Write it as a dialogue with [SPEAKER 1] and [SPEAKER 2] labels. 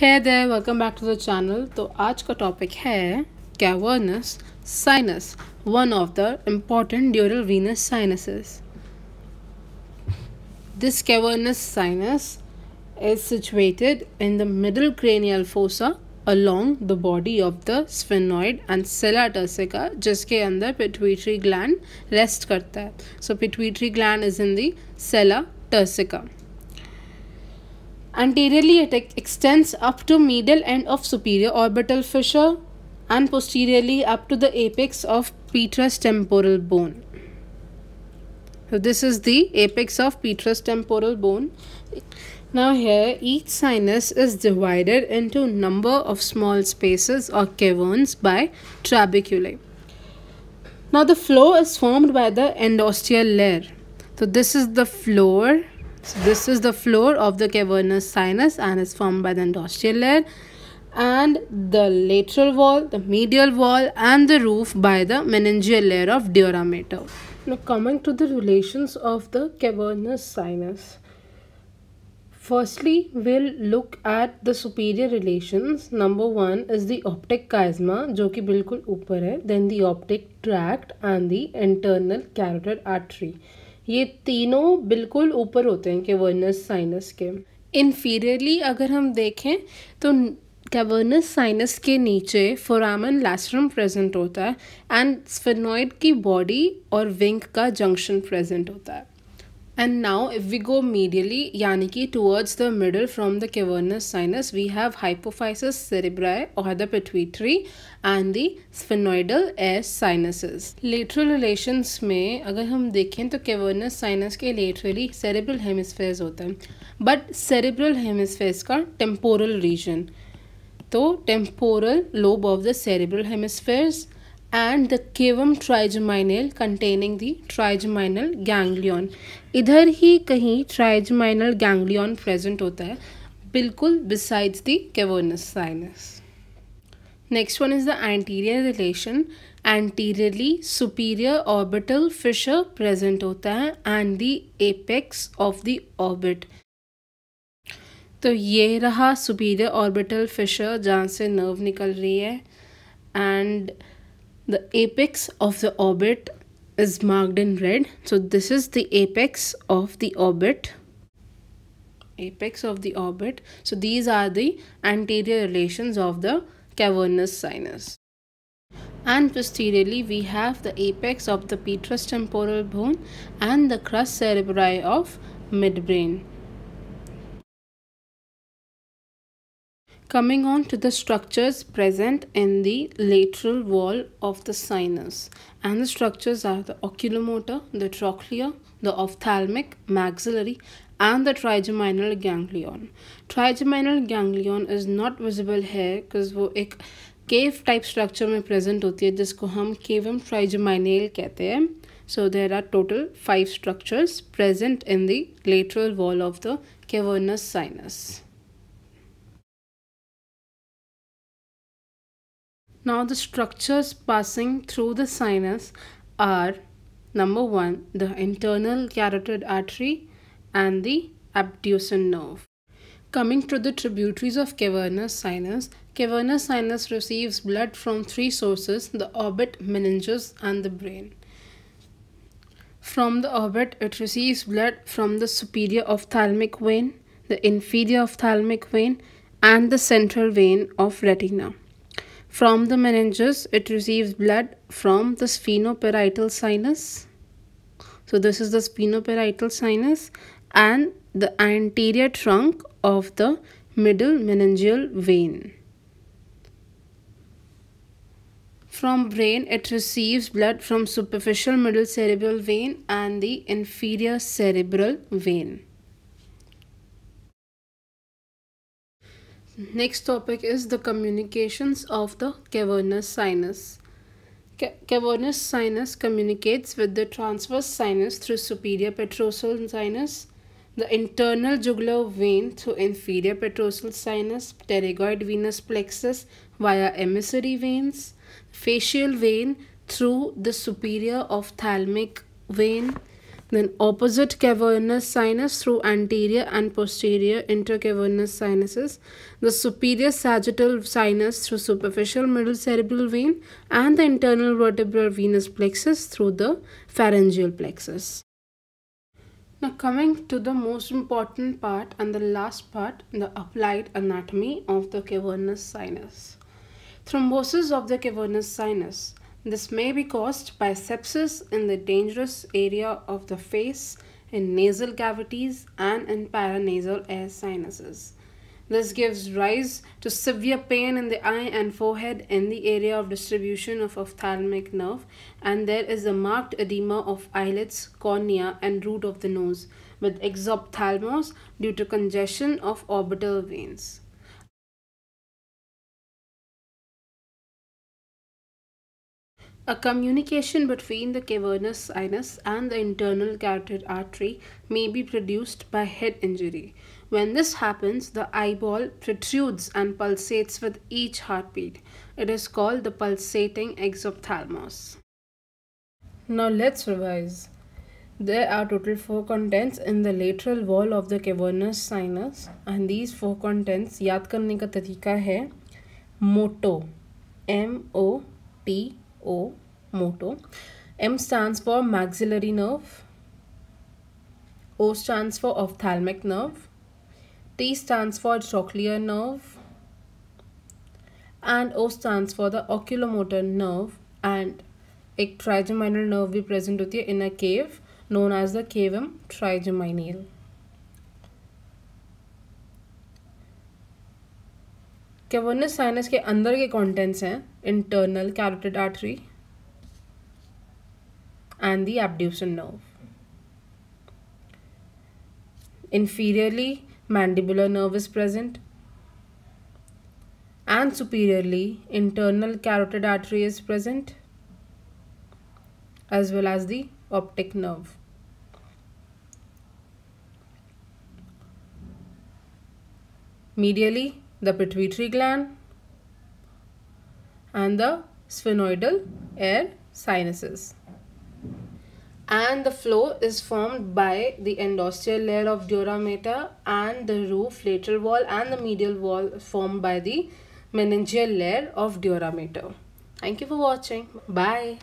[SPEAKER 1] है दे welcome back to the channel तो आज का टॉपिक है cavernous sinus one of the important dural venous sinuses this cavernous sinus is situated in the middle cranial fossa along the body of the sphenoid and sella turcica जिसके अंदर pituitary gland rest करता है so pituitary gland is in the sella turcica Anteriorly it extends up to medial end of superior orbital fissure and posteriorly up to the apex of petrous temporal bone. So this is the apex of petrous temporal bone. Now here each sinus is divided into number of small spaces or caverns by trabeculae. Now the floor is formed by the endosteal layer. So this is the floor so this is the floor of the cavernous sinus and is formed by the endosteal layer and the lateral wall, the medial wall and the roof by the meningeal layer of dura Now coming to the relations of the cavernous sinus. Firstly, we'll look at the superior relations. Number one is the optic chiasma, which is completely ऊपर Then the optic tract and the internal carotid artery. ये तीनों बिल्कुल ऊपर होते हैं cavernous sinus के inferiorly अगर हम देखें तो कैवर्नस साइनस के नीचे फोरामन लैस्ट्रम प्रेजेंट होता है एंड स्फेनॉइड की बॉडी और विंग का जंक्शन प्रेजेंट होता है And now if we go medially, yani ki towards the middle from the cavernous sinus, we have hypophysis cerebri or the pituitary and the sphenoidal air sinuses. Lateral relations में अगर हम देखें तो cavernous sinus के laterally cerebral hemispheres होता है but cerebral hemispheres का temporal region तो temporal lobe of the cerebral hemispheres and the cavum trigeminal containing the trigeminal ganglion इधर ही कहीं ट्राइजमाइनल गैंग्लियन प्रेजेंट होता है बिल्कुल besides the cavernous sinus next one is the anterior relation anteriorly superior orbital fissure present होता है and the apex of the orbit तो ये रहा सुपीरियर ऑर्बिटल फिशर जहाँ से नर्व निकल रही है and the apex of the orbit is marked in red so this is the apex of the orbit apex of the orbit so these are the anterior relations of the cavernous sinus and posteriorly we have the apex of the petrous temporal bone and the crus cerebri of midbrain Coming on to the structures present in the lateral wall of the sinus. And the structures are the oculomotor, the trochlear, the ophthalmic, maxillary and the trigeminal ganglion. Trigeminal ganglion is not visible here because वो एक cave type structure में present होती है जिसको हम trigeminal. Trigeminal कहते हैं so there are total five structures present in the lateral wall of the cavernous Now the structures passing through the sinus are number one, the internal carotid artery and the abducens nerve. Coming to the tributaries of cavernous sinus, cavernous sinus receives blood from three sources, the orbit, meninges and the brain. From the orbit, it receives blood from the superior ophthalmic vein, the inferior ophthalmic vein and the central vein of retina. From the meninges, it receives blood from the sphenoparietal sinus. So this is the sphenoparietal sinus and the anterior trunk of the middle meningeal vein. From brain, it receives blood from superficial middle cerebral vein and the inferior cerebral vein. Next topic is the communications of the cavernous sinus. cavernous sinus communicates with the transverse sinus through superior petrosal sinus, the internal jugular vein through inferior petrosal sinus, pterygoid venous plexus via emissary veins, facial vein through the superior of thalamic vein, then opposite cavernous sinus through anterior and posterior intercavernous sinuses. The superior sagittal sinus through superficial middle cerebral vein and the internal vertebral venous plexus through the pharyngeal plexus. Now coming to the most important part and the last part, the applied anatomy of the cavernous sinus. Thrombosis of the cavernous sinus. This may be caused by sepsis in the dangerous area of the face, in nasal cavities and in paranasal air sinuses. This gives rise to severe pain in the eye and forehead in the area of distribution of ophthalmic nerve and there is a marked edema of eyelids, cornea and root of the nose with exophthalmos due to congestion of orbital veins. A communication between the cavernous sinus and the internal carotid artery may be produced by head injury. When this happens, the eyeball protrudes and pulsates with each heartbeat. It is called the pulsating exophthalmos. Now let's revise. There are total four contents in the lateral wall of the cavernous sinus and these four contents याद करने M O T O, motor. M stands for maxillary nerve. O stands for ophthalmic nerve. T stands for trochlear nerve. And O stands for the oculomotor nerve. And a trigeminal nerve we present with है in a cave known as the cavum trigeminal. Cavernous sinus के अंदर के contents हैं internal carotid artery and the abducens nerve inferiorly mandibular nerve is present and superiorly internal carotid artery is present as well as the optic nerve medially the pituitary gland and the sphenoidal air sinuses. And the floor is formed by the endosteal layer of dura mater and the roof, lateral wall and the medial wall formed by the meningeal layer of dura mater. Thank you for watching. Bye.